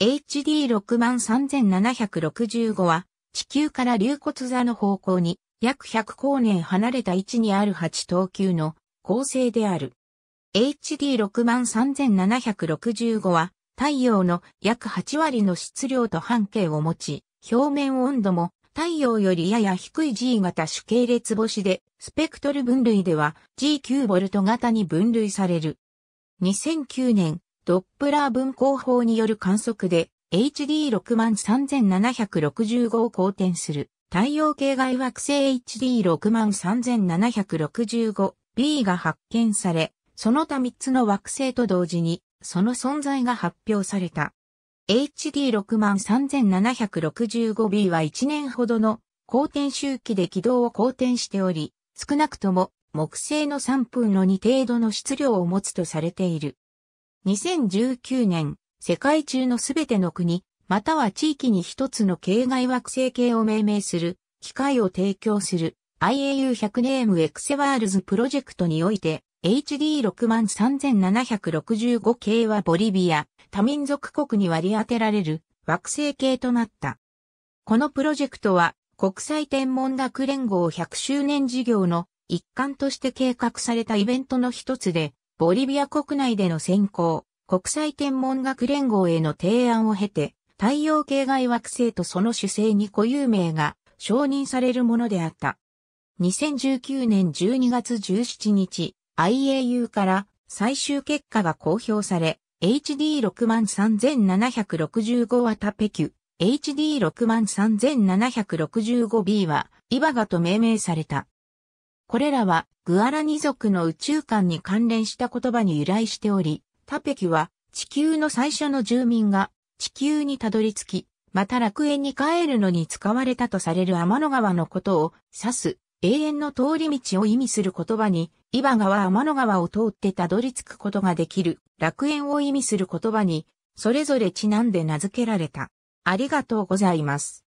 HD63765 は、地球から流骨座の方向に約100光年離れた位置にある8等級の恒星である。HD63765 は、太陽の約8割の質量と半径を持ち、表面温度も太陽よりやや低い G 型主系列星で、スペクトル分類では G9 ボルト型に分類される。2009年、ドップラー分光法による観測で HD63765 を公転する太陽系外惑星 HD63765B が発見され、その他3つの惑星と同時にその存在が発表された。HD63765B は1年ほどの公転周期で軌道を公転しており、少なくとも木星の3分の2程度の質量を持つとされている。2019年、世界中のすべての国、または地域に一つの系外惑星系を命名する、機会を提供する IAU100 ネームエクセワールズプロジェクトにおいて、HD63765 系はボリビア、多民族国に割り当てられる惑星系となった。このプロジェクトは国際天文学連合100周年事業の一環として計画されたイベントの一つで、ボリビア国内での選考、国際天文学連合への提案を経て、太陽系外惑星とその主星に固有名が承認されるものであった。2019年12月17日、IAU から最終結果が公表され、HD63765 はタペキュ、HD63765B はイバガと命名された。これらはグアラニ族の宇宙観に関連した言葉に由来しており、タペキは地球の最初の住民が地球にたどり着き、また楽園に帰るのに使われたとされる天の川のことを指す永遠の通り道を意味する言葉に、イバ川天の川を通ってたどり着くことができる楽園を意味する言葉に、それぞれちなんで名付けられた。ありがとうございます。